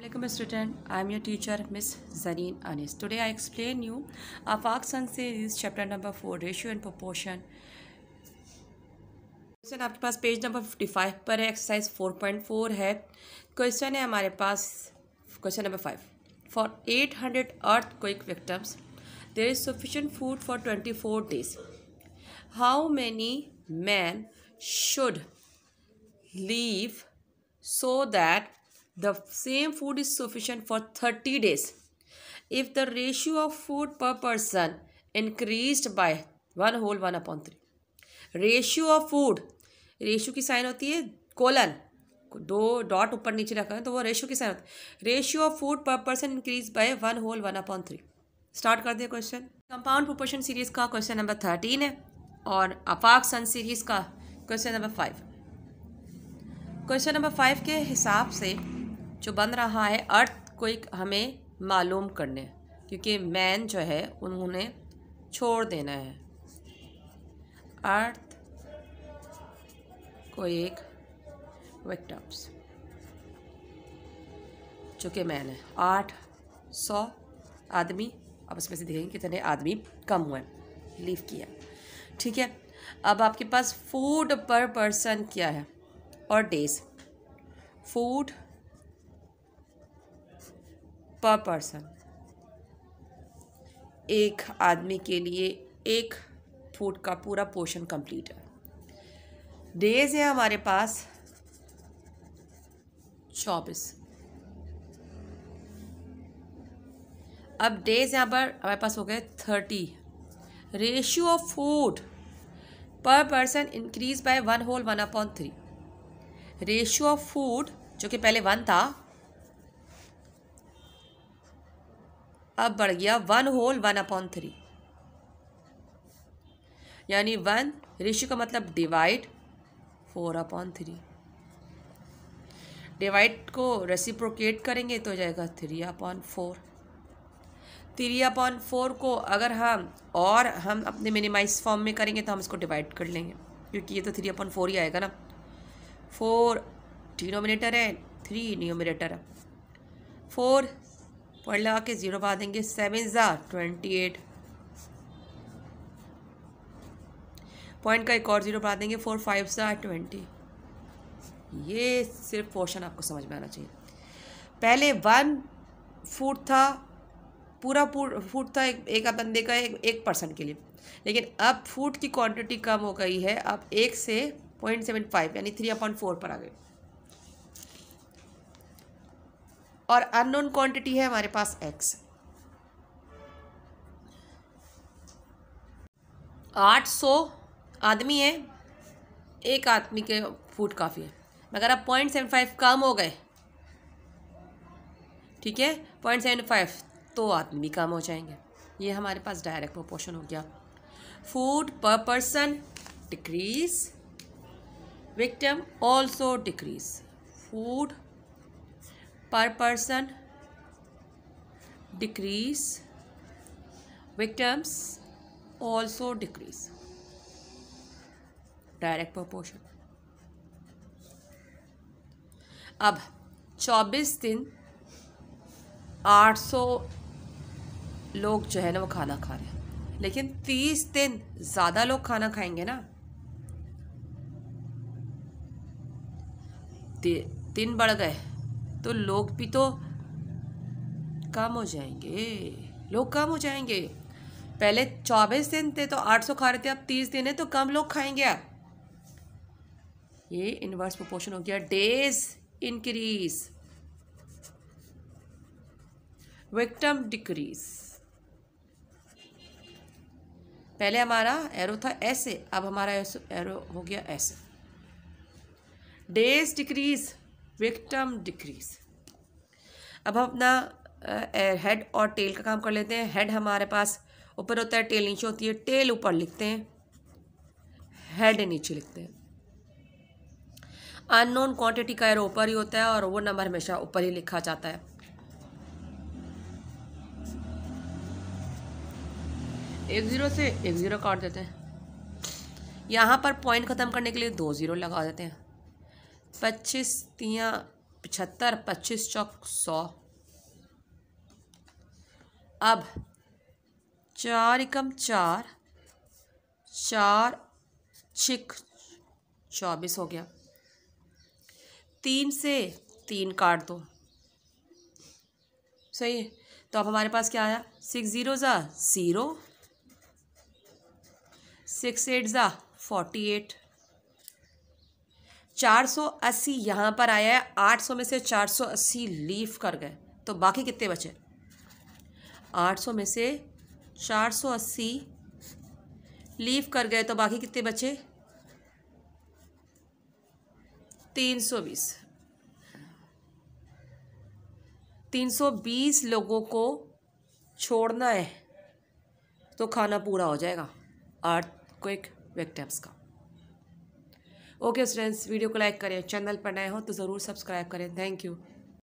Welcome student, I am your teacher Miss Zaneen Anis. Today I explain you Afaq Sun series chapter number 4 ratio and proportion. Question आपके पास page number 55 पर है exercise 4.4 है question है हमारे पास question number 5 for 800 earthquake victims there is sufficient food for 24 days how many man should leave so that the same food is sufficient for 30 days if the ratio of food per person increased by one whole one upon three ratio of food ratio की sign होती है colon दो dot ऊपर नीचे रखा है तो वो रेशियो की साइन होती है ratio of food per person increase by one whole one upon three start कर दिया क्वेश्चन कंपाउंड प्रोपोर्शन सीरीज का क्वेश्चन नंबर थर्टीन है और अफाक सन सीरीज का question number five question number five के हिसाब से जो बन रहा है अर्थ को एक हमें मालूम करने क्योंकि मैन जो है उन्होंने छोड़ देना है अर्थ को एक विक्टम्स जो कि मैन है आठ सौ आदमी अब इसमें से देखेंगे कितने आदमी कम हुए लीव किया ठीक है अब आपके पास फूड पर पर्सन क्या है और डेज फूड पर पर्सन एक आदमी के लिए एक फूड का पूरा पोर्शन कंप्लीट है डेज है हमारे पास चौबीस अब डेज यहाँ पर हमारे पास हो गए thirty ratio of food per person increase by one whole one upon three ratio of food जो कि पहले वन था अब बढ़ गया one whole one upon three यानी वन रेशियो का मतलब divide four upon three divide को रेसिप्रोकेट करेंगे तो जाएगा three upon four three upon four को अगर हम और हम अपने मिनिमाइज फॉर्म में करेंगे तो हम इसको डिवाइड कर लेंगे क्योंकि ये तो थ्री अपॉन फोर ही आएगा ना फोर डिनोमिनेटर है थ्री न्यूमिनेटर है फोर और लगा के ज़ीरो भाग देंगे सेवन ज़ार ट्वेंटी एट पॉइंट का एक और ज़ीरो बढ़ा देंगे फोर फाइव ज़ार ट्वेंटी ये सिर्फ पोर्शन आपको समझ में आना चाहिए पहले वन फूट था पूरा फूट था एक, एक बंदे का एक, एक पर्सन के लिए लेकिन अब फूट की क्वांटिटी कम हो गई है अब एक से पॉइंट सेवन फाइव यानी थ्री अपॉइंट फोर पर आ गए और अननोन क्वांटिटी है हमारे पास एक्स आठ सौ आदमी है एक आदमी के फूड काफ़ी है मगर अब पॉइंट सेवन फाइव कम हो गए ठीक है पॉइंट सेवन फाइव तो आदमी कम हो जाएंगे ये हमारे पास डायरेक्ट प्रोपोर्शन हो गया food per person decrease victim also decrease food per person decrease victims also decrease direct proportion अब चौबीस दिन आठ सौ लोग जो है ना वो खाना खा रहे हैं लेकिन तीस दिन ज़्यादा लोग खाना खाएंगे ना दिन बढ़ गए तो लोग भी तो कम हो जाएंगे लोग कम हो जाएंगे पहले चौबीस दिन थे तो आठ सौ खा रहे थे अब तीस दिन है तो कम लोग खाएंगे अब ये इनवर्स प्रोपोर्शन हो गया डेज इंक्रीज विक्टम डिक्रीज पहले हमारा एरो था ऐसे अब हमारा एरो हो गया ऐसे डेज डिक्रीज़ रेक्टम डिक्रीज अब हम अपना हेड और टेल का काम कर लेते हैं हेड हमारे पास ऊपर होता है टेल नीचे होती है टेल ऊपर लिखते हैं हेड नीचे लिखते हैं अननोन क्वांटिटी का एयर ऊपर ही होता है और वो नंबर हमेशा ऊपर ही लिखा जाता है एक ज़ीरो से एक ज़ीरो काट देते हैं यहाँ पर पॉइंट ख़त्म करने के लिए दो ज़ीरो लगा देते हैं पच्चीस तिया पचहत्तर पच्चीस चौक सौ अब चार एकम चार चार छिक चौबीस हो गया तीन से तीन काट दो सही है तो अब हमारे पास क्या आया सिक्स ज़ीरो ज़ा ज़ीरो सिक्स एट ज़ा फोर्टी एट 480 यहाँ पर आया है 800 में से 480 लीव कर गए तो बाकी कितने बचे 800 में से 480 लीव कर गए तो बाकी कितने बचे 320 320 लोगों को छोड़ना है तो खाना पूरा हो जाएगा आठ क्विक वेक्टेप्स का ओके स्टूडेंट्स वीडियो को लाइक करें चैनल पर नए हो तो ज़रूर सब्सक्राइब करें थैंक यू